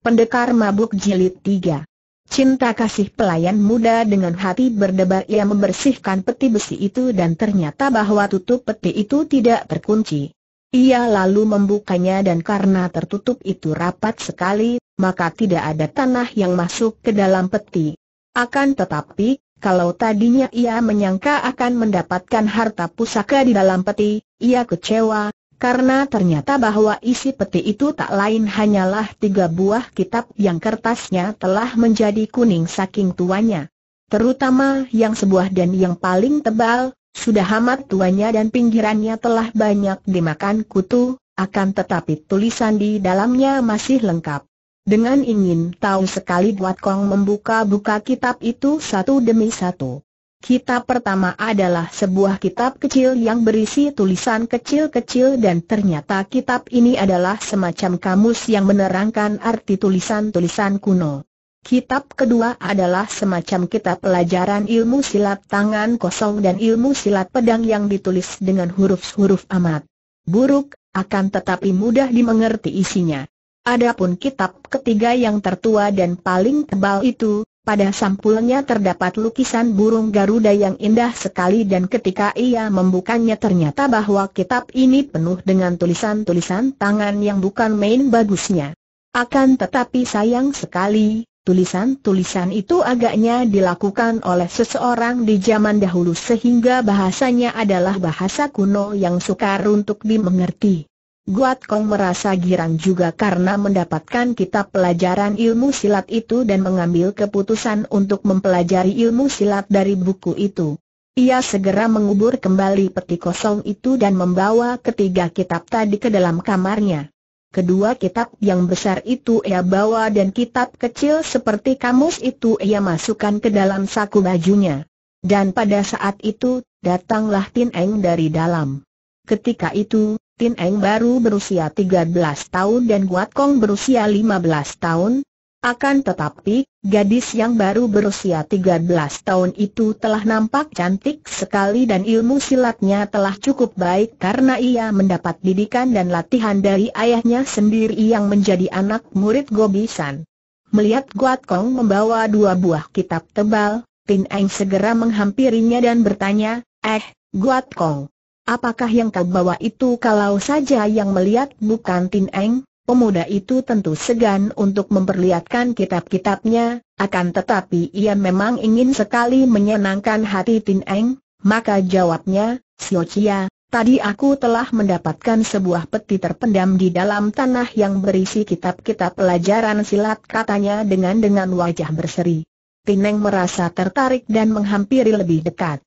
Pendekar Mabuk Jilid 3 Cinta kasih pelayan muda dengan hati berdebar ia membersihkan peti besi itu dan ternyata bahwa tutup peti itu tidak terkunci. Ia lalu membukanya dan karena tertutup itu rapat sekali, maka tidak ada tanah yang masuk ke dalam peti. Akan tetapi, kalau tadinya ia menyangka akan mendapatkan harta pusaka di dalam peti, ia kecewa, karena ternyata bahwa isi peti itu tak lain hanyalah tiga buah kitab yang kertasnya telah menjadi kuning saking tuanya. Terutama yang sebuah dan yang paling tebal, sudah amat tuanya dan pinggirannya telah banyak dimakan kutu, akan tetapi tulisan di dalamnya masih lengkap. Dengan ingin tahu sekali Buat Kong membuka-buka kitab itu satu demi satu. Kitab pertama adalah sebuah kitab kecil yang berisi tulisan kecil-kecil dan ternyata kitab ini adalah semacam kamus yang menerangkan arti tulisan-tulisan kuno. Kitab kedua adalah semacam kitab pelajaran ilmu silat tangan kosong dan ilmu silat pedang yang ditulis dengan huruf-huruf amat buruk, akan tetapi mudah dimengerti isinya. Adapun kitab ketiga yang tertua dan paling tebal itu, pada sampulnya terdapat lukisan burung Garuda yang indah sekali dan ketika ia membukanya ternyata bahwa kitab ini penuh dengan tulisan-tulisan tangan yang bukan main bagusnya. Akan tetapi sayang sekali, tulisan-tulisan itu agaknya dilakukan oleh seseorang di zaman dahulu sehingga bahasanya adalah bahasa kuno yang sukar untuk dimengerti. Guat Kong merasa girang juga karena mendapatkan kitab pelajaran ilmu silat itu dan mengambil keputusan untuk mempelajari ilmu silat dari buku itu. Ia segera mengubur kembali peti kosong itu dan membawa ketiga kitab tadi ke dalam kamarnya. Kedua kitab yang besar itu ia bawa dan kitab kecil seperti kamus itu ia masukkan ke dalam saku bajunya. Dan pada saat itu, datanglah Tin Eng dari dalam. Ketika itu, Tin Eng baru berusia 13 tahun dan Guat Kong berusia 15 tahun. Akan tetapi, gadis yang baru berusia 13 tahun itu telah nampak cantik sekali dan ilmu silatnya telah cukup baik karena ia mendapat didikan dan latihan dari ayahnya sendiri yang menjadi anak murid Gobisan. Melihat Guat Kong membawa dua buah kitab tebal, Tin Eng segera menghampirinya dan bertanya, Eh, Guat Kong, Apakah yang kau bawa itu kalau saja yang melihat bukan Tin Eng? Pemuda itu tentu segan untuk memperlihatkan kitab-kitabnya, akan tetapi ia memang ingin sekali menyenangkan hati Tin Eng, maka jawabnya, Sio Chia, tadi aku telah mendapatkan sebuah peti terpendam di dalam tanah yang berisi kitab-kitab pelajaran silat katanya dengan dengan wajah berseri. Tin Eng merasa tertarik dan menghampiri lebih dekat.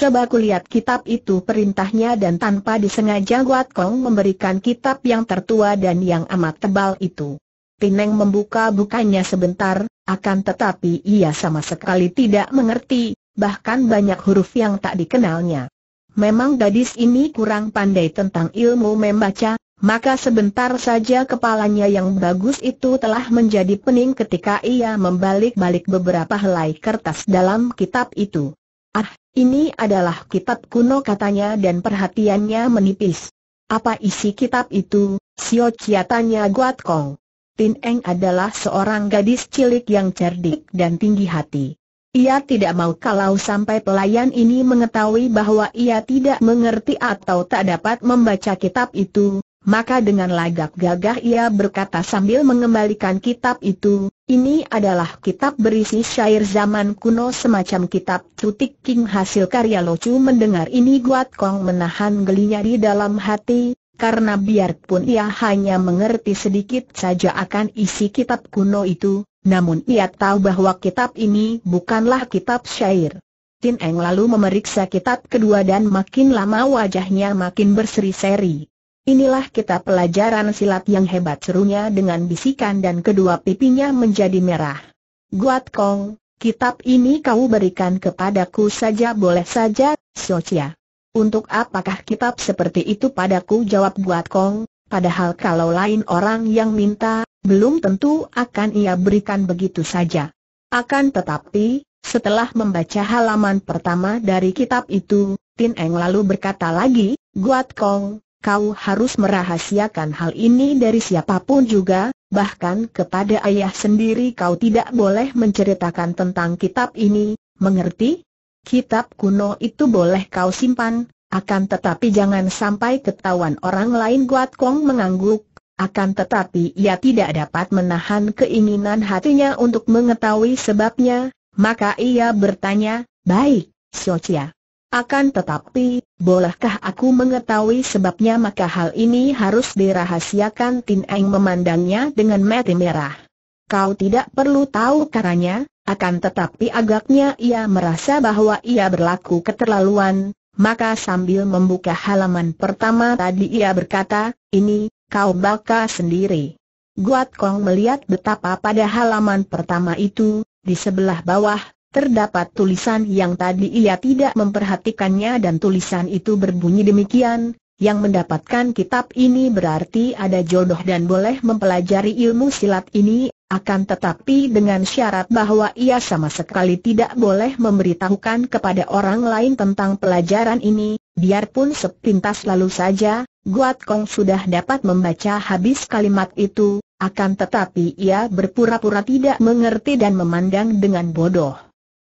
Coba kulihat kitab itu perintahnya dan tanpa disengaja Guat Kong memberikan kitab yang tertua dan yang amat tebal itu. Pineng membuka bukannya sebentar, akan tetapi ia sama sekali tidak mengerti, bahkan banyak huruf yang tak dikenalnya. Memang gadis ini kurang pandai tentang ilmu membaca, maka sebentar saja kepalanya yang bagus itu telah menjadi pening ketika ia membalik-balik beberapa helai kertas dalam kitab itu. Ah, ini adalah kitab kuno katanya dan perhatiannya menipis. Apa isi kitab itu, Sio Chia tanya Guat Kong. Tin Eng adalah seorang gadis cilik yang cerdik dan tinggi hati. Ia tidak mau kalau sampai pelayan ini mengetahui bahwa ia tidak mengerti atau tak dapat membaca kitab itu, maka dengan lagak gagah ia berkata sambil mengembalikan kitab itu, ini adalah kitab berisi syair zaman kuno semacam kitab cutik king hasil karya Locu mendengar ini Guat Kong menahan gelinya di dalam hati, karena biarpun ia hanya mengerti sedikit saja akan isi kitab kuno itu, namun ia tahu bahwa kitab ini bukanlah kitab syair. Tin Eng lalu memeriksa kitab kedua dan makin lama wajahnya makin berseri-seri. Inilah kita pelajaran silat yang hebat serunya dengan bisikan dan kedua pipinya menjadi merah. Guat Kong, kitab ini kau berikan kepadaku saja boleh saja, Socia. Untuk apakah kitab seperti itu padaku jawab Guat Kong, padahal kalau lain orang yang minta, belum tentu akan ia berikan begitu saja. Akan tetapi, setelah membaca halaman pertama dari kitab itu, Tin Eng lalu berkata lagi, Guat Kong, kau harus merahasiakan hal ini dari siapapun juga, bahkan kepada ayah sendiri kau tidak boleh menceritakan tentang kitab ini, mengerti? Kitab kuno itu boleh kau simpan, akan tetapi jangan sampai ketahuan orang lain Guat Kong mengangguk, akan tetapi ia tidak dapat menahan keinginan hatinya untuk mengetahui sebabnya, maka ia bertanya, baik, Xiao Chia. Akan tetapi, bolehkah aku mengetahui sebabnya maka hal ini harus dirahasiakan Tin Eng memandangnya dengan mata merah. Kau tidak perlu tahu caranya, akan tetapi agaknya ia merasa bahwa ia berlaku keterlaluan, maka sambil membuka halaman pertama tadi ia berkata, ini, kau baka sendiri. Guat Kong melihat betapa pada halaman pertama itu, di sebelah bawah, Terdapat tulisan yang tadi ia tidak memperhatikannya dan tulisan itu berbunyi demikian, yang mendapatkan kitab ini berarti ada jodoh dan boleh mempelajari ilmu silat ini, akan tetapi dengan syarat bahwa ia sama sekali tidak boleh memberitahukan kepada orang lain tentang pelajaran ini, biarpun sepintas lalu saja, Guat Kong sudah dapat membaca habis kalimat itu, akan tetapi ia berpura-pura tidak mengerti dan memandang dengan bodoh.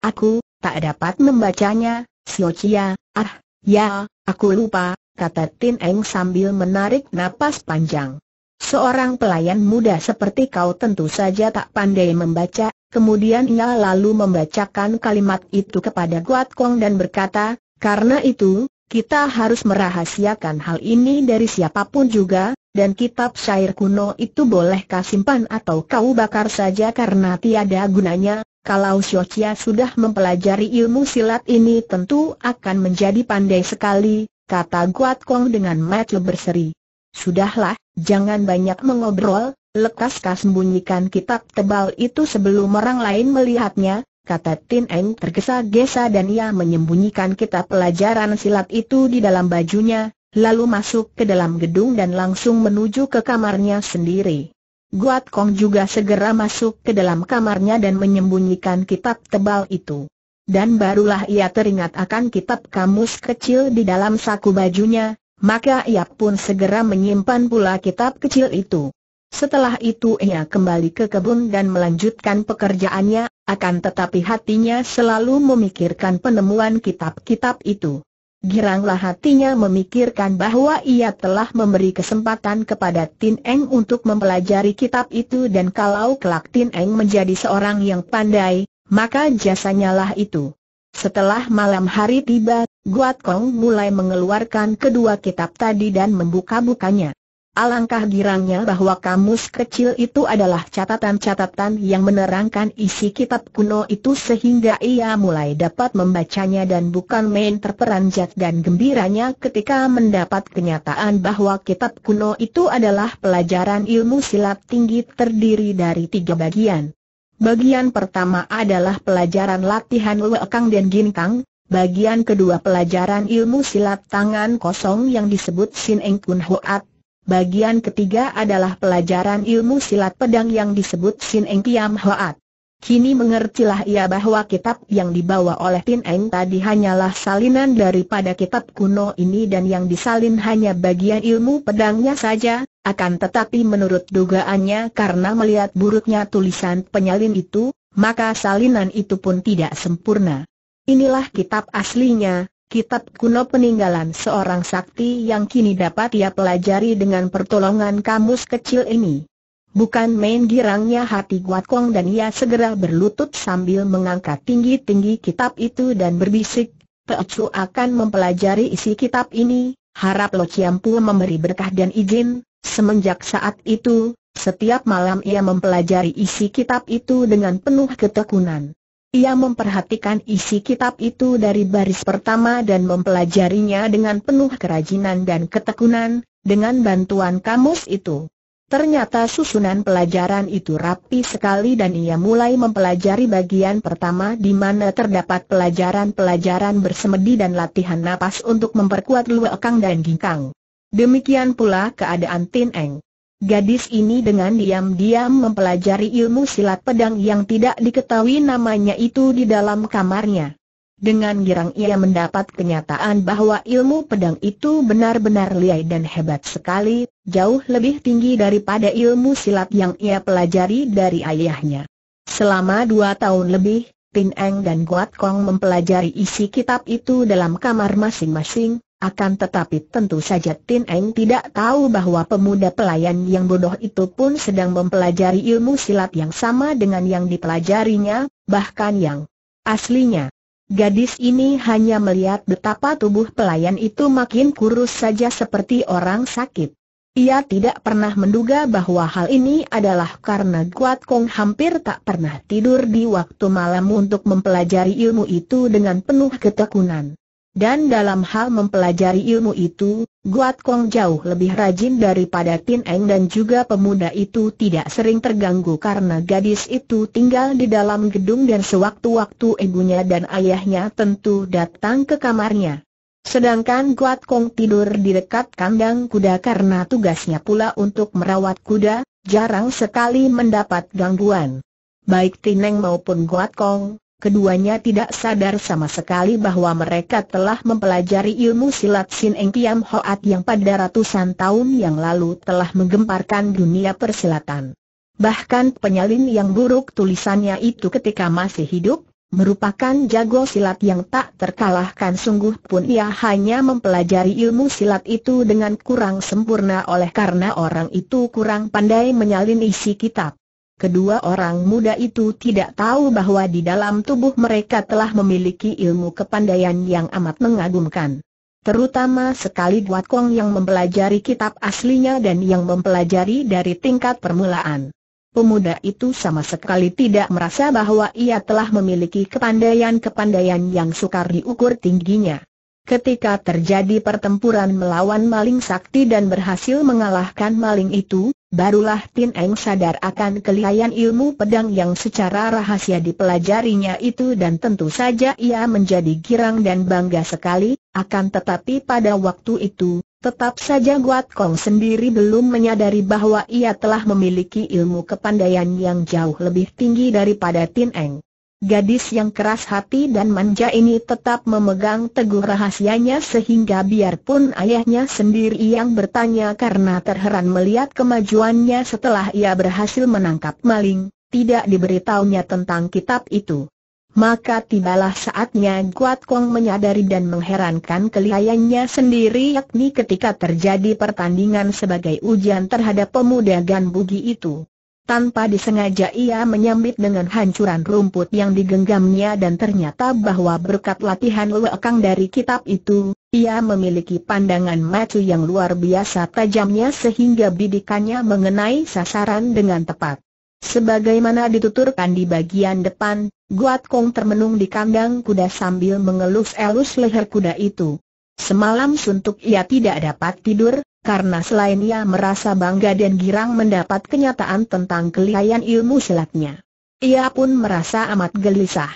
Aku, tak dapat membacanya, Siocia, ah, ya, aku lupa, kata Tin Eng sambil menarik napas panjang. Seorang pelayan muda seperti kau tentu saja tak pandai membaca, kemudian ia lalu membacakan kalimat itu kepada Guat Kong dan berkata, karena itu, kita harus merahasiakan hal ini dari siapapun juga, dan kitab syair kuno itu boleh kau simpan atau kau bakar saja karena tiada gunanya, kalau Xiaoqia sudah mempelajari ilmu silat ini tentu akan menjadi pandai sekali, kata Guat Kong dengan mata berseri. Sudahlah, jangan banyak mengobrol, lekas kau sembunyikan kitab tebal itu sebelum orang lain melihatnya, kata Tin Eng tergesa-gesa dan ia menyembunyikan kitab pelajaran silat itu di dalam bajunya, lalu masuk ke dalam gedung dan langsung menuju ke kamarnya sendiri. Guat Kong juga segera masuk ke dalam kamarnya dan menyembunyikan kitab tebal itu. Dan barulah ia teringat akan kitab kamus kecil di dalam saku bajunya, maka ia pun segera menyimpan pula kitab kecil itu. Setelah itu ia kembali ke kebun dan melanjutkan pekerjaannya, akan tetapi hatinya selalu memikirkan penemuan kitab-kitab itu. Giranglah hatinya memikirkan bahwa ia telah memberi kesempatan kepada Tin Eng untuk mempelajari kitab itu dan kalau kelak Tin Eng menjadi seorang yang pandai, maka jasanya lah itu. Setelah malam hari tiba, Guat Kong mulai mengeluarkan kedua kitab tadi dan membuka-bukanya. Alangkah girangnya bahwa kamus kecil itu adalah catatan-catatan yang menerangkan isi kitab kuno itu sehingga ia mulai dapat membacanya dan bukan main terperanjat dan gembiranya ketika mendapat kenyataan bahwa kitab kuno itu adalah pelajaran ilmu silat tinggi terdiri dari tiga bagian. Bagian pertama adalah pelajaran latihan Luekang dan gintang, bagian kedua pelajaran ilmu silat tangan kosong yang disebut Sin Eng Kun Hoat, Bagian ketiga adalah pelajaran ilmu silat pedang yang disebut Sin Eng Piam Hoat. Kini mengertilah ia bahwa kitab yang dibawa oleh Tin Eng tadi hanyalah salinan daripada kitab kuno ini dan yang disalin hanya bagian ilmu pedangnya saja, akan tetapi menurut dugaannya karena melihat buruknya tulisan penyalin itu, maka salinan itu pun tidak sempurna. Inilah kitab aslinya, kitab kuno peninggalan seorang sakti yang kini dapat ia pelajari dengan pertolongan kamus kecil ini. Bukan main girangnya hati Guat Kong dan ia segera berlutut sambil mengangkat tinggi-tinggi kitab itu dan berbisik, Teocu akan mempelajari isi kitab ini, harap Lo Pu memberi berkah dan izin, semenjak saat itu, setiap malam ia mempelajari isi kitab itu dengan penuh ketekunan. Ia memperhatikan isi kitab itu dari baris pertama dan mempelajarinya dengan penuh kerajinan dan ketekunan, dengan bantuan kamus itu. Ternyata susunan pelajaran itu rapi sekali dan ia mulai mempelajari bagian pertama di mana terdapat pelajaran-pelajaran bersemedi dan latihan napas untuk memperkuat luekang dan gingkang. Demikian pula keadaan Tin Eng. Gadis ini dengan diam-diam mempelajari ilmu silat pedang yang tidak diketahui namanya itu di dalam kamarnya. Dengan girang ia mendapat kenyataan bahwa ilmu pedang itu benar-benar liai dan hebat sekali, jauh lebih tinggi daripada ilmu silat yang ia pelajari dari ayahnya. Selama dua tahun lebih, Pin Eng dan Guat Kong mempelajari isi kitab itu dalam kamar masing-masing, akan tetapi tentu saja Tin Eng tidak tahu bahwa pemuda pelayan yang bodoh itu pun sedang mempelajari ilmu silat yang sama dengan yang dipelajarinya, bahkan yang aslinya. Gadis ini hanya melihat betapa tubuh pelayan itu makin kurus saja seperti orang sakit. Ia tidak pernah menduga bahwa hal ini adalah karena Guat Kong hampir tak pernah tidur di waktu malam untuk mempelajari ilmu itu dengan penuh ketekunan. Dan dalam hal mempelajari ilmu itu, Guat Kong jauh lebih rajin daripada Tin Eng dan juga pemuda itu tidak sering terganggu karena gadis itu tinggal di dalam gedung dan sewaktu-waktu ibunya dan ayahnya tentu datang ke kamarnya. Sedangkan Guat Kong tidur di dekat kandang kuda karena tugasnya pula untuk merawat kuda, jarang sekali mendapat gangguan. Baik Tin Eng maupun Guat Kong, Keduanya tidak sadar sama sekali bahwa mereka telah mempelajari ilmu silat Sin Eng Kiam Hoat yang pada ratusan tahun yang lalu telah menggemparkan dunia persilatan. Bahkan penyalin yang buruk tulisannya itu ketika masih hidup, merupakan jago silat yang tak terkalahkan sungguh pun ia hanya mempelajari ilmu silat itu dengan kurang sempurna oleh karena orang itu kurang pandai menyalin isi kitab kedua orang muda itu tidak tahu bahwa di dalam tubuh mereka telah memiliki ilmu kepandaian yang amat mengagumkan. Terutama sekali Guat Kong yang mempelajari kitab aslinya dan yang mempelajari dari tingkat permulaan. Pemuda itu sama sekali tidak merasa bahwa ia telah memiliki kepandaian-kepandaian yang sukar diukur tingginya. Ketika terjadi pertempuran melawan maling sakti dan berhasil mengalahkan maling itu, Barulah Tin Eng sadar akan kelihayan ilmu pedang yang secara rahasia dipelajarinya itu dan tentu saja ia menjadi girang dan bangga sekali, akan tetapi pada waktu itu, tetap saja Guat Kong sendiri belum menyadari bahwa ia telah memiliki ilmu kepandaian yang jauh lebih tinggi daripada Tin Eng. Gadis yang keras hati dan manja ini tetap memegang teguh rahasianya sehingga biarpun ayahnya sendiri yang bertanya karena terheran melihat kemajuannya setelah ia berhasil menangkap maling, tidak diberitahunya tentang kitab itu. Maka tibalah saatnya Guat Kong menyadari dan mengherankan keliayanya sendiri yakni ketika terjadi pertandingan sebagai ujian terhadap pemuda Gan Bugi itu. Tanpa disengaja ia menyambit dengan hancuran rumput yang digenggamnya dan ternyata bahwa berkat latihan lekang dari kitab itu, ia memiliki pandangan macu yang luar biasa tajamnya sehingga bidikannya mengenai sasaran dengan tepat. Sebagaimana dituturkan di bagian depan, Guat Kong termenung di kandang kuda sambil mengelus-elus leher kuda itu. Semalam suntuk ia tidak dapat tidur, karena selain ia merasa bangga dan girang mendapat kenyataan tentang kelihayan ilmu silatnya. Ia pun merasa amat gelisah.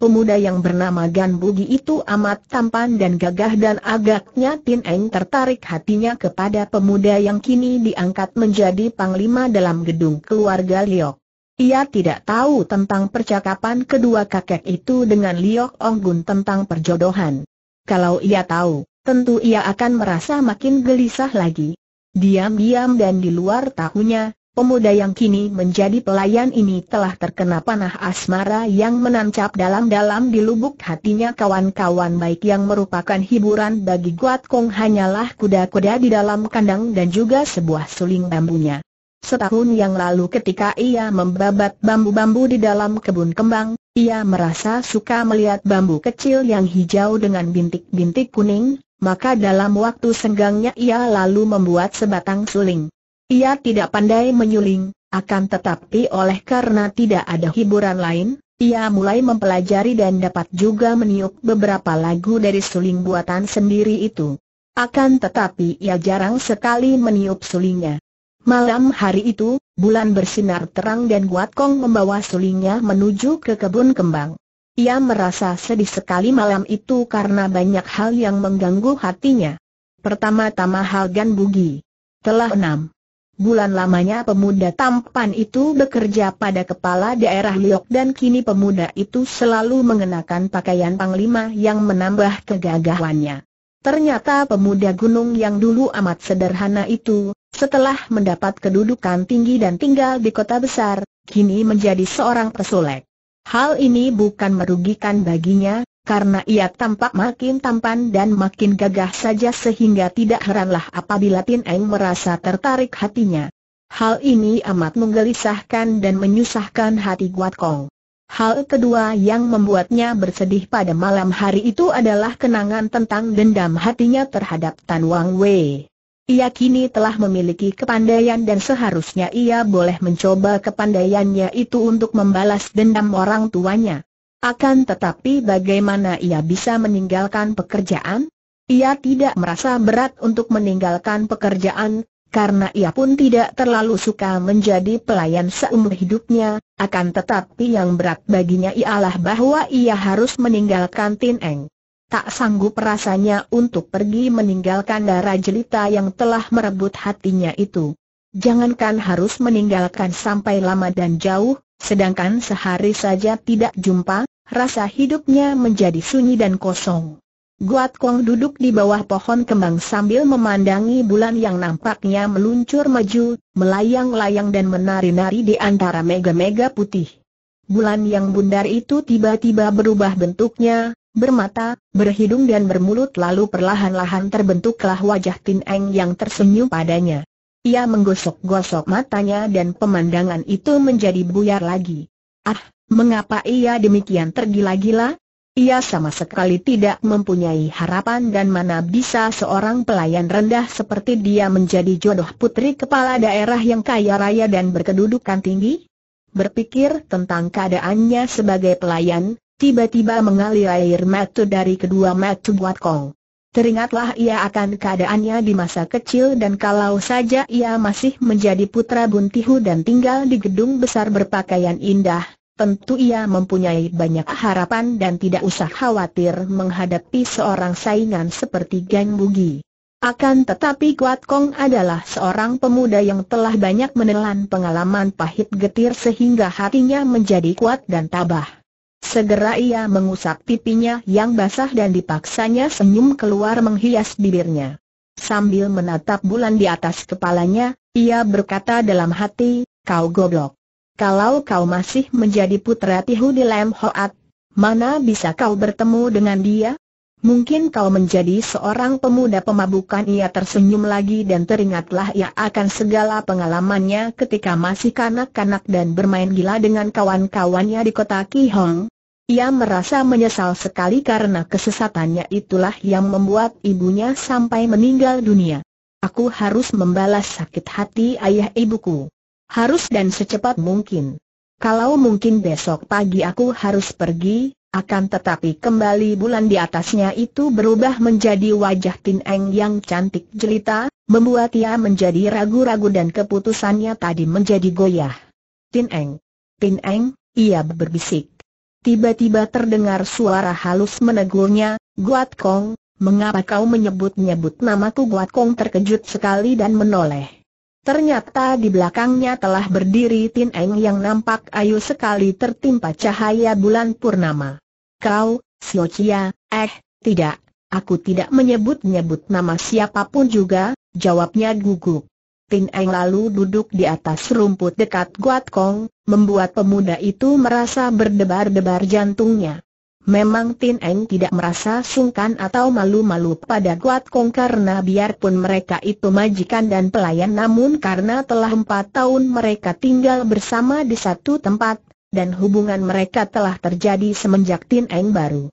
Pemuda yang bernama Gan Bugi itu amat tampan dan gagah dan agaknya Tin Eng tertarik hatinya kepada pemuda yang kini diangkat menjadi panglima dalam gedung keluarga Liok. Ia tidak tahu tentang percakapan kedua kakek itu dengan Liok Ong Gun tentang perjodohan. Kalau ia tahu, tentu ia akan merasa makin gelisah lagi. Diam-diam dan di luar tahunya, pemuda yang kini menjadi pelayan ini telah terkena panah asmara yang menancap dalam-dalam di lubuk hatinya kawan-kawan baik yang merupakan hiburan bagi Guat Kong hanyalah kuda-kuda di dalam kandang dan juga sebuah suling bambunya. Setahun yang lalu ketika ia membabat bambu-bambu di dalam kebun kembang, ia merasa suka melihat bambu kecil yang hijau dengan bintik-bintik kuning, maka dalam waktu senggangnya ia lalu membuat sebatang suling. Ia tidak pandai menyuling, akan tetapi oleh karena tidak ada hiburan lain, ia mulai mempelajari dan dapat juga meniup beberapa lagu dari suling buatan sendiri itu. Akan tetapi ia jarang sekali meniup sulingnya. Malam hari itu, bulan bersinar terang dan Guat Kong membawa sulingnya menuju ke kebun kembang. Ia merasa sedih sekali malam itu karena banyak hal yang mengganggu hatinya. Pertama-tama hal Gan Bugi. Telah enam bulan lamanya pemuda tampan itu bekerja pada kepala daerah Liok dan kini pemuda itu selalu mengenakan pakaian panglima yang menambah kegagahannya. Ternyata pemuda gunung yang dulu amat sederhana itu, setelah mendapat kedudukan tinggi dan tinggal di kota besar, kini menjadi seorang pesulek. Hal ini bukan merugikan baginya, karena ia tampak makin tampan dan makin gagah saja sehingga tidak heranlah apabila Tin Eng merasa tertarik hatinya. Hal ini amat menggelisahkan dan menyusahkan hati Guat Kong. Hal kedua yang membuatnya bersedih pada malam hari itu adalah kenangan tentang dendam hatinya terhadap Tan Wang Wei. Ia kini telah memiliki kepandaian dan seharusnya ia boleh mencoba kepandaiannya itu untuk membalas dendam orang tuanya. Akan tetapi bagaimana ia bisa meninggalkan pekerjaan? Ia tidak merasa berat untuk meninggalkan pekerjaan, karena ia pun tidak terlalu suka menjadi pelayan seumur hidupnya, akan tetapi yang berat baginya ialah bahwa ia harus meninggalkan Tin Eng tak sanggup rasanya untuk pergi meninggalkan darah jelita yang telah merebut hatinya itu. Jangankan harus meninggalkan sampai lama dan jauh, sedangkan sehari saja tidak jumpa, rasa hidupnya menjadi sunyi dan kosong. Guat Kong duduk di bawah pohon kembang sambil memandangi bulan yang nampaknya meluncur maju, melayang-layang dan menari-nari di antara mega-mega putih. Bulan yang bundar itu tiba-tiba berubah bentuknya, bermata, berhidung dan bermulut lalu perlahan-lahan terbentuklah wajah Tin Eng yang tersenyum padanya. Ia menggosok-gosok matanya dan pemandangan itu menjadi buyar lagi. Ah, mengapa ia demikian tergila-gila? Ia sama sekali tidak mempunyai harapan dan mana bisa seorang pelayan rendah seperti dia menjadi jodoh putri kepala daerah yang kaya raya dan berkedudukan tinggi? Berpikir tentang keadaannya sebagai pelayan, Tiba-tiba mengalir air mata dari kedua mata buat Kong. Teringatlah ia akan keadaannya di masa kecil dan kalau saja ia masih menjadi putra Buntihu dan tinggal di gedung besar berpakaian indah, tentu ia mempunyai banyak harapan dan tidak usah khawatir menghadapi seorang saingan seperti Gang Bugi. Akan tetapi Kuat Kong adalah seorang pemuda yang telah banyak menelan pengalaman pahit getir sehingga hatinya menjadi kuat dan tabah. Segera ia mengusap pipinya yang basah dan dipaksanya senyum keluar menghias bibirnya. Sambil menatap bulan di atas kepalanya, ia berkata dalam hati, kau goblok. Kalau kau masih menjadi putra Tihu di Lem Hoat, mana bisa kau bertemu dengan dia? Mungkin kau menjadi seorang pemuda pemabukan ia tersenyum lagi dan teringatlah ia akan segala pengalamannya ketika masih kanak-kanak dan bermain gila dengan kawan-kawannya di kota Kihong, ia merasa menyesal sekali karena kesesatannya itulah yang membuat ibunya sampai meninggal dunia. Aku harus membalas sakit hati ayah ibuku. Harus dan secepat mungkin. Kalau mungkin besok pagi aku harus pergi, akan tetapi kembali bulan di atasnya itu berubah menjadi wajah Tin Eng yang cantik jelita, membuat ia menjadi ragu-ragu dan keputusannya tadi menjadi goyah. Tin Eng, Tin Eng, ia berbisik. Tiba-tiba terdengar suara halus menegurnya, Guat Kong, mengapa kau menyebut-nyebut namaku Guat Kong terkejut sekali dan menoleh. Ternyata di belakangnya telah berdiri Tin Eng yang nampak ayu sekali tertimpa cahaya bulan purnama. Kau, Sio Chia, eh, tidak, aku tidak menyebut-nyebut nama siapapun juga, jawabnya gugup. Pin Eng lalu duduk di atas rumput dekat Guat Kong, membuat pemuda itu merasa berdebar-debar jantungnya. Memang Tin Eng tidak merasa sungkan atau malu-malu pada Guat Kong karena biarpun mereka itu majikan dan pelayan namun karena telah empat tahun mereka tinggal bersama di satu tempat, dan hubungan mereka telah terjadi semenjak Tin Eng baru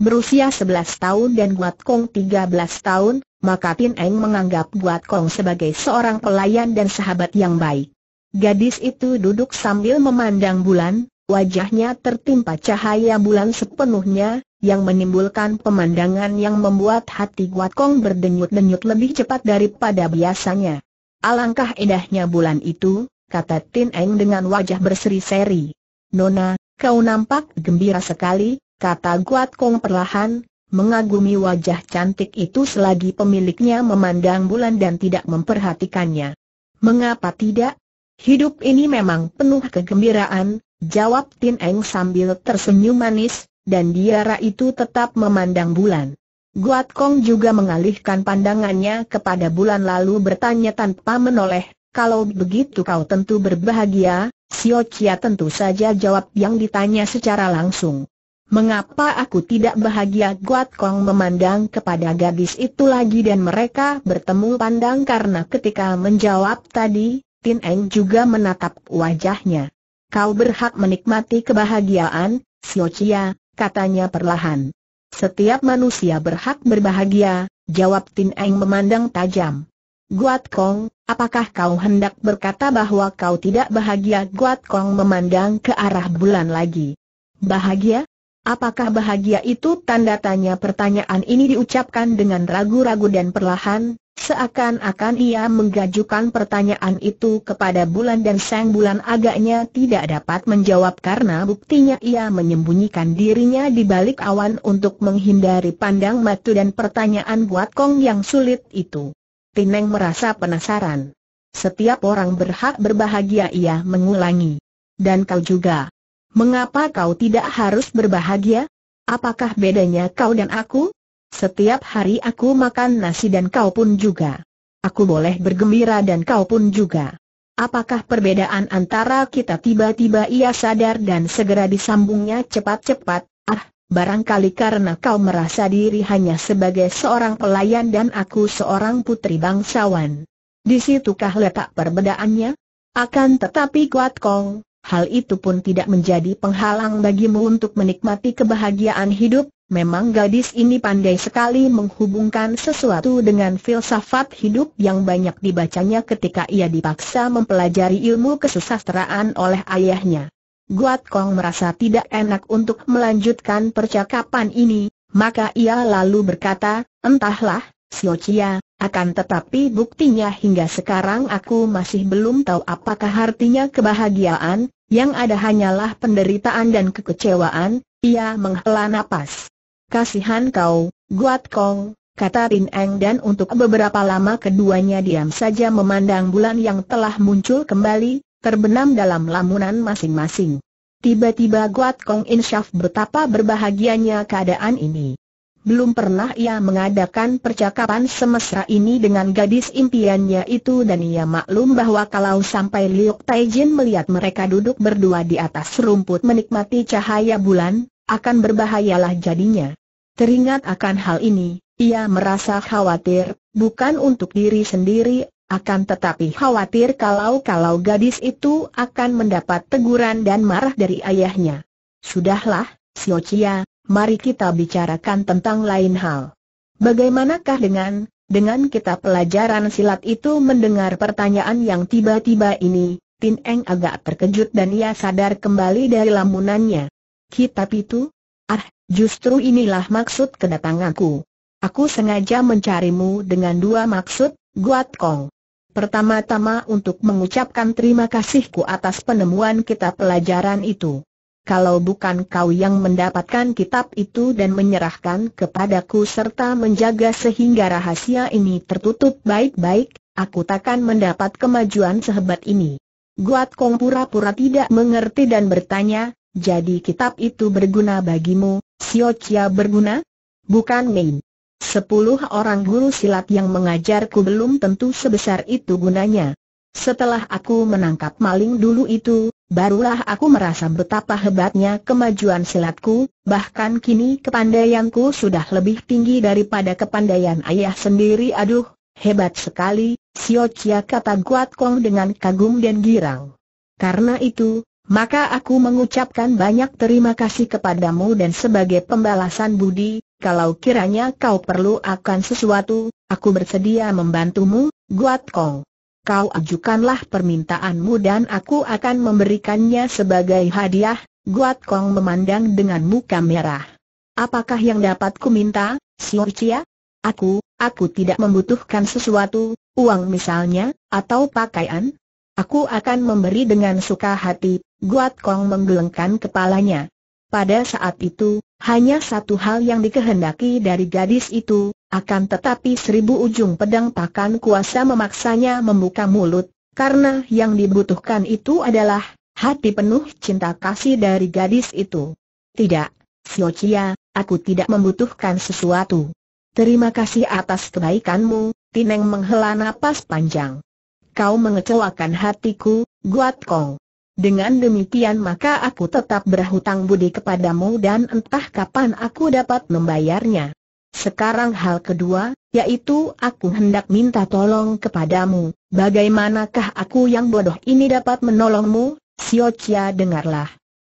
berusia 11 tahun dan Guat Kong 13 tahun, maka Tin Eng menganggap Guat Kong sebagai seorang pelayan dan sahabat yang baik. Gadis itu duduk sambil memandang bulan, wajahnya tertimpa cahaya bulan sepenuhnya, yang menimbulkan pemandangan yang membuat hati Guat Kong berdenyut-denyut lebih cepat daripada biasanya. Alangkah indahnya bulan itu, kata Tin Eng dengan wajah berseri-seri. Nona, kau nampak gembira sekali, kata Guat Kong perlahan, mengagumi wajah cantik itu selagi pemiliknya memandang bulan dan tidak memperhatikannya. Mengapa tidak? Hidup ini memang penuh kegembiraan, jawab Tin Eng sambil tersenyum manis, dan diara itu tetap memandang bulan. Guat Kong juga mengalihkan pandangannya kepada bulan lalu bertanya tanpa menoleh, kalau begitu kau tentu berbahagia, Sio Chia tentu saja jawab yang ditanya secara langsung. Mengapa aku tidak bahagia? Guat Kong memandang kepada gadis itu lagi dan mereka bertemu pandang karena ketika menjawab tadi, Tin Eng juga menatap wajahnya. Kau berhak menikmati kebahagiaan, Sio Chia, katanya perlahan. Setiap manusia berhak berbahagia, jawab Tin Eng memandang tajam. Guat Kong, apakah kau hendak berkata bahwa kau tidak bahagia? Guat Kong memandang ke arah bulan lagi. Bahagia? Apakah bahagia itu tanda tanya pertanyaan ini diucapkan dengan ragu-ragu dan perlahan, seakan-akan ia menggajukan pertanyaan itu kepada bulan dan sang bulan agaknya tidak dapat menjawab karena buktinya ia menyembunyikan dirinya di balik awan untuk menghindari pandang matu dan pertanyaan buat Kong yang sulit itu. Tineng merasa penasaran. Setiap orang berhak berbahagia ia mengulangi. Dan kau juga. Mengapa kau tidak harus berbahagia? Apakah bedanya kau dan aku? Setiap hari aku makan nasi dan kau pun juga. Aku boleh bergembira dan kau pun juga. Apakah perbedaan antara kita tiba-tiba ia sadar dan segera disambungnya cepat-cepat, ah, barangkali karena kau merasa diri hanya sebagai seorang pelayan dan aku seorang putri bangsawan. Di situkah letak perbedaannya? Akan tetapi kuat kong, hal itu pun tidak menjadi penghalang bagimu untuk menikmati kebahagiaan hidup. Memang gadis ini pandai sekali menghubungkan sesuatu dengan filsafat hidup yang banyak dibacanya ketika ia dipaksa mempelajari ilmu kesusastraan oleh ayahnya. Guat Kong merasa tidak enak untuk melanjutkan percakapan ini, maka ia lalu berkata, entahlah, Siocia. akan tetapi buktinya hingga sekarang aku masih belum tahu apakah artinya kebahagiaan, yang ada hanyalah penderitaan dan kekecewaan, ia menghela napas. Kasihan kau, Guat Kong, kata Rin Eng dan untuk beberapa lama keduanya diam saja memandang bulan yang telah muncul kembali, terbenam dalam lamunan masing-masing. Tiba-tiba Guat Kong insyaf betapa berbahagianya keadaan ini belum pernah ia mengadakan percakapan semesra ini dengan gadis impiannya itu dan ia maklum bahwa kalau sampai Liuk Taijin melihat mereka duduk berdua di atas rumput menikmati cahaya bulan, akan berbahayalah jadinya. Teringat akan hal ini, ia merasa khawatir, bukan untuk diri sendiri, akan tetapi khawatir kalau-kalau gadis itu akan mendapat teguran dan marah dari ayahnya. Sudahlah, Siocia mari kita bicarakan tentang lain hal. Bagaimanakah dengan, dengan kita pelajaran silat itu mendengar pertanyaan yang tiba-tiba ini, Tin Eng agak terkejut dan ia sadar kembali dari lamunannya. Kitab itu? Ah, justru inilah maksud kedatanganku. Aku sengaja mencarimu dengan dua maksud, Guat Kong. Pertama-tama untuk mengucapkan terima kasihku atas penemuan kita pelajaran itu kalau bukan kau yang mendapatkan kitab itu dan menyerahkan kepadaku serta menjaga sehingga rahasia ini tertutup baik-baik, aku takkan mendapat kemajuan sehebat ini. Guat Kong pura-pura tidak mengerti dan bertanya, jadi kitab itu berguna bagimu, Sio Chia berguna? Bukan main. Sepuluh orang guru silat yang mengajarku belum tentu sebesar itu gunanya. Setelah aku menangkap maling dulu itu, barulah aku merasa betapa hebatnya kemajuan silatku, bahkan kini kepandaianku sudah lebih tinggi daripada kepandaian ayah sendiri. Aduh, hebat sekali, Sio Chia kata Guat Kong dengan kagum dan girang. Karena itu, maka aku mengucapkan banyak terima kasih kepadamu dan sebagai pembalasan budi, kalau kiranya kau perlu akan sesuatu, aku bersedia membantumu, Guat Kong kau ajukanlah permintaanmu dan aku akan memberikannya sebagai hadiah, Guat Kong memandang dengan muka merah. Apakah yang dapat ku minta, Xiao Chia? Aku, aku tidak membutuhkan sesuatu, uang misalnya, atau pakaian. Aku akan memberi dengan suka hati, Guat Kong menggelengkan kepalanya. Pada saat itu, hanya satu hal yang dikehendaki dari gadis itu, akan tetapi seribu ujung pedang takkan kuasa memaksanya membuka mulut, karena yang dibutuhkan itu adalah hati penuh cinta kasih dari gadis itu. Tidak, Siocia, aku tidak membutuhkan sesuatu. Terima kasih atas kebaikanmu, Tineng menghela napas panjang. Kau mengecewakan hatiku, Guat Kong. Dengan demikian maka aku tetap berhutang budi kepadamu dan entah kapan aku dapat membayarnya. Sekarang hal kedua, yaitu aku hendak minta tolong kepadamu, bagaimanakah aku yang bodoh ini dapat menolongmu? Sio Chia dengarlah.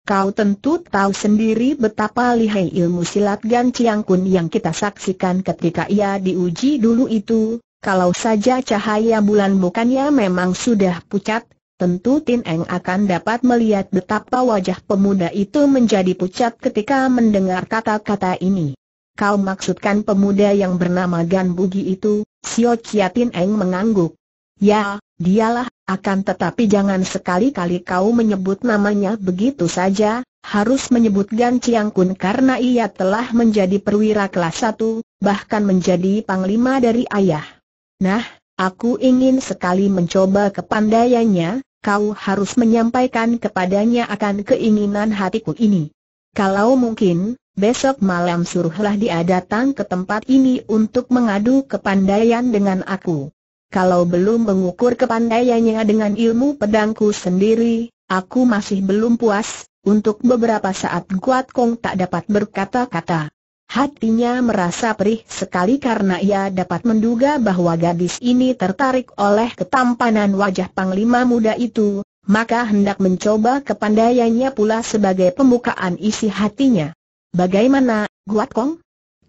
Kau tentu tahu sendiri betapa lihai ilmu silat Gan Chiang Kun yang kita saksikan ketika ia diuji dulu itu, kalau saja cahaya bulan bukannya memang sudah pucat, tentu Tin Eng akan dapat melihat betapa wajah pemuda itu menjadi pucat ketika mendengar kata-kata ini. Kau maksudkan pemuda yang bernama Gan Bugi itu, Sio Chiatin Eng mengangguk. Ya, dialah, akan tetapi jangan sekali-kali kau menyebut namanya begitu saja, harus menyebut Gan Chiang Kun karena ia telah menjadi perwira kelas 1, bahkan menjadi panglima dari ayah. Nah, aku ingin sekali mencoba kepandaiannya, kau harus menyampaikan kepadanya akan keinginan hatiku ini. Kalau mungkin, besok malam suruhlah dia datang ke tempat ini untuk mengadu kepandaian dengan aku. Kalau belum mengukur kepandaiannya dengan ilmu pedangku sendiri, aku masih belum puas, untuk beberapa saat Kuat Kong tak dapat berkata-kata. Hatinya merasa perih sekali karena ia dapat menduga bahwa gadis ini tertarik oleh ketampanan wajah panglima muda itu, maka hendak mencoba kepandaiannya pula sebagai pembukaan isi hatinya. Bagaimana, Guat Kong?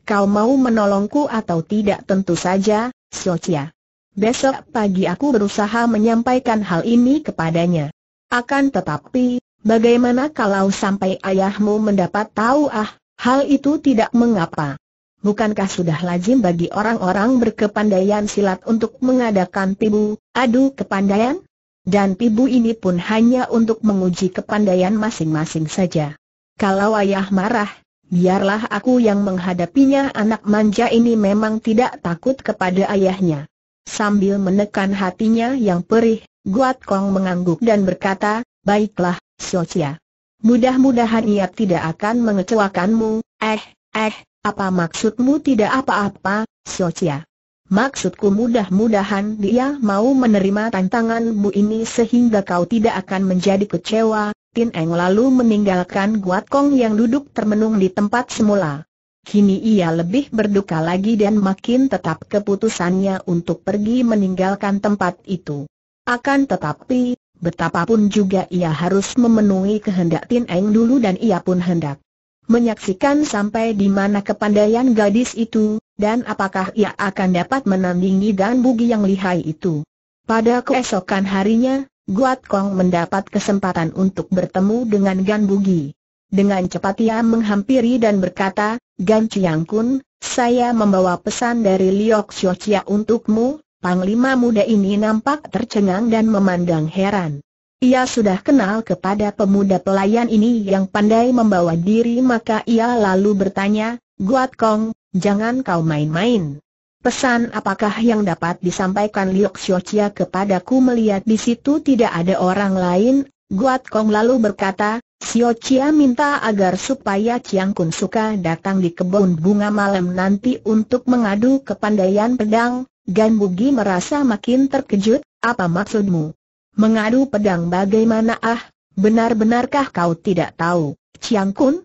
Kau mau menolongku atau tidak tentu saja, Chia. Besok pagi aku berusaha menyampaikan hal ini kepadanya. Akan tetapi, bagaimana kalau sampai ayahmu mendapat tahu ah, hal itu tidak mengapa. Bukankah sudah lazim bagi orang-orang berkepandaian silat untuk mengadakan pibu, adu kepandaian? Dan pibu ini pun hanya untuk menguji kepandaian masing-masing saja. Kalau ayah marah, biarlah aku yang menghadapinya anak manja ini memang tidak takut kepada ayahnya. Sambil menekan hatinya yang perih, Guat Kong mengangguk dan berkata, baiklah, Chia. Mudah-mudahan ia tidak akan mengecewakanmu, eh, eh, apa maksudmu tidak apa-apa, Chia. Maksudku mudah-mudahan dia mau menerima tantanganmu ini sehingga kau tidak akan menjadi kecewa, Tin Eng lalu meninggalkan Guat Kong yang duduk termenung di tempat semula. Kini ia lebih berduka lagi dan makin tetap keputusannya untuk pergi meninggalkan tempat itu. Akan tetapi, betapapun juga ia harus memenuhi kehendak Tin Eng dulu dan ia pun hendak menyaksikan sampai di mana kepandaian gadis itu, dan apakah ia akan dapat menandingi dan bugi yang lihai itu. Pada keesokan harinya, Guat Kong mendapat kesempatan untuk bertemu dengan Gan Bugi. Dengan cepat ia menghampiri dan berkata, Gan Chiang Kun, saya membawa pesan dari Liok Xiu Chia untukmu, Panglima muda ini nampak tercengang dan memandang heran. Ia sudah kenal kepada pemuda pelayan ini yang pandai membawa diri maka ia lalu bertanya, Guat Kong, jangan kau main-main. Pesan apakah yang dapat disampaikan Liok Xiaochia kepadaku melihat di situ tidak ada orang lain? Guat Kong lalu berkata, Xiaochia minta agar supaya Chiang Kun Suka datang di kebun bunga malam nanti untuk mengadu ke pandaian pedang. Gan Bugi merasa makin terkejut, apa maksudmu? Mengadu pedang bagaimana ah? Benar-benarkah kau tidak tahu, Chiang Kun?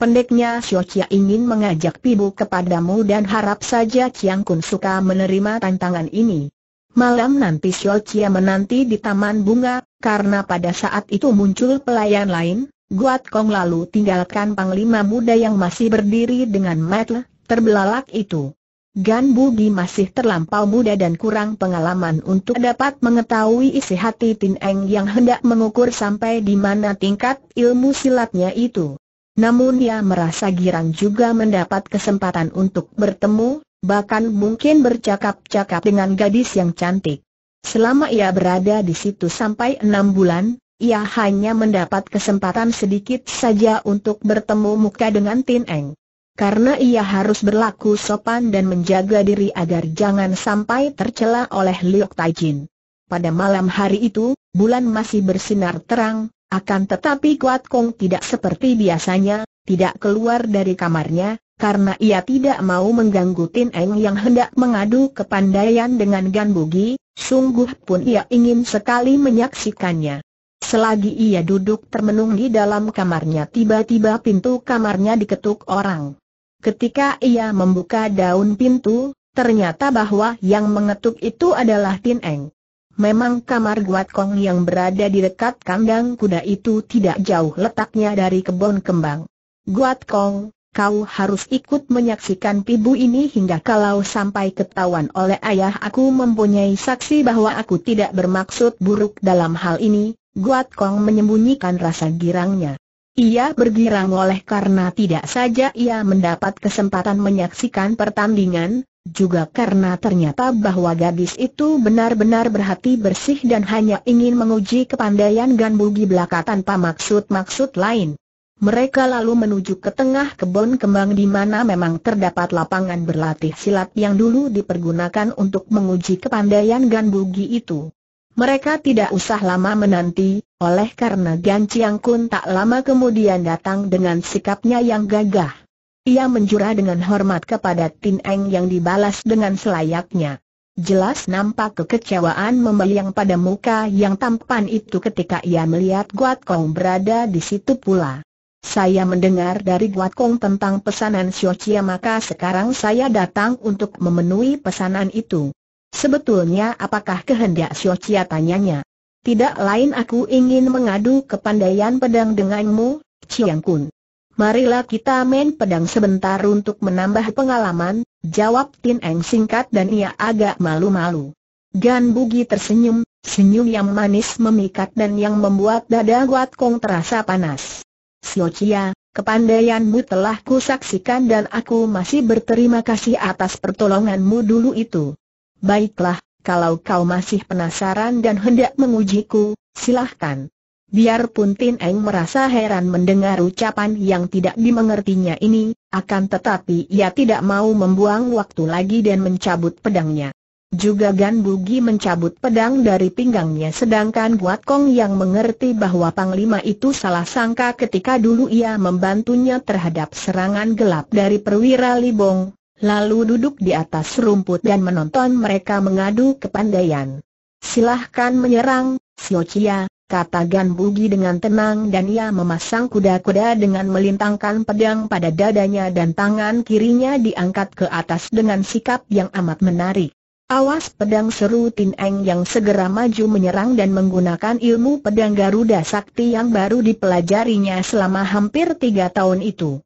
Pendeknya Xiao Chia ingin mengajak Pibu kepadamu dan harap saja Chiang Kun suka menerima tantangan ini. Malam nanti Xiao Chia menanti di Taman Bunga, karena pada saat itu muncul pelayan lain, Guat Kong lalu tinggalkan panglima muda yang masih berdiri dengan metel, terbelalak itu. Gan Bugi masih terlampau muda dan kurang pengalaman untuk dapat mengetahui isi hati Tin Eng yang hendak mengukur sampai di mana tingkat ilmu silatnya itu. Namun ia merasa girang juga mendapat kesempatan untuk bertemu, bahkan mungkin bercakap-cakap dengan gadis yang cantik. Selama ia berada di situ sampai enam bulan, ia hanya mendapat kesempatan sedikit saja untuk bertemu muka dengan Tin Eng. Karena ia harus berlaku sopan dan menjaga diri agar jangan sampai tercela oleh Liu Taijin. Pada malam hari itu, bulan masih bersinar terang, akan tetapi Kuat Kong tidak seperti biasanya, tidak keluar dari kamarnya, karena ia tidak mau mengganggu Tin Eng yang hendak mengadu kepandaian dengan Gan Bugi, sungguh pun ia ingin sekali menyaksikannya. Selagi ia duduk termenung di dalam kamarnya tiba-tiba pintu kamarnya diketuk orang. Ketika ia membuka daun pintu, ternyata bahwa yang mengetuk itu adalah Tin Eng. Memang kamar Guat Kong yang berada di dekat kandang kuda itu tidak jauh letaknya dari kebun kembang. Guat Kong, kau harus ikut menyaksikan pibu ini hingga kalau sampai ketahuan oleh ayah aku mempunyai saksi bahwa aku tidak bermaksud buruk dalam hal ini, Guat Kong menyembunyikan rasa girangnya. Ia bergirang oleh karena tidak saja ia mendapat kesempatan menyaksikan pertandingan, juga karena ternyata bahwa gadis itu benar-benar berhati bersih dan hanya ingin menguji kepandaian Gan Bugi Belaka tanpa maksud-maksud lain. Mereka lalu menuju ke tengah kebun kembang di mana memang terdapat lapangan berlatih silat yang dulu dipergunakan untuk menguji kepandaian Gan itu. Mereka tidak usah lama menanti, oleh karena Gan Ciang Kun tak lama kemudian datang dengan sikapnya yang gagah. Ia menjura dengan hormat kepada Tin Eng yang dibalas dengan selayaknya. Jelas nampak kekecewaan membayang pada muka yang tampan itu ketika ia melihat Guat Kong berada di situ pula. Saya mendengar dari Guat Kong tentang pesanan Xiao Chia maka sekarang saya datang untuk memenuhi pesanan itu. Sebetulnya apakah kehendak Xiao Chia tanyanya? Tidak lain aku ingin mengadu kepandaian pedang denganmu, Chiang Kun. Marilah kita main pedang sebentar untuk menambah pengalaman, jawab Tin Eng singkat dan ia agak malu-malu. Gan Bugi tersenyum, senyum yang manis memikat dan yang membuat dada Wat Kong terasa panas. Sio Chia, kepandaianmu telah kusaksikan dan aku masih berterima kasih atas pertolonganmu dulu itu. Baiklah, kalau kau masih penasaran dan hendak mengujiku, silahkan. Biarpun Tin Eng merasa heran mendengar ucapan yang tidak dimengertinya ini, akan tetapi ia tidak mau membuang waktu lagi dan mencabut pedangnya. Juga Gan Bugi mencabut pedang dari pinggangnya sedangkan Buat Kong yang mengerti bahwa Panglima itu salah sangka ketika dulu ia membantunya terhadap serangan gelap dari perwira Libong, lalu duduk di atas rumput dan menonton mereka mengadu kepandaian. Silahkan menyerang, Xiao kata Gan Bugi dengan tenang dan ia memasang kuda-kuda dengan melintangkan pedang pada dadanya dan tangan kirinya diangkat ke atas dengan sikap yang amat menarik. Awas pedang seru Tin Eng yang segera maju menyerang dan menggunakan ilmu pedang Garuda Sakti yang baru dipelajarinya selama hampir tiga tahun itu.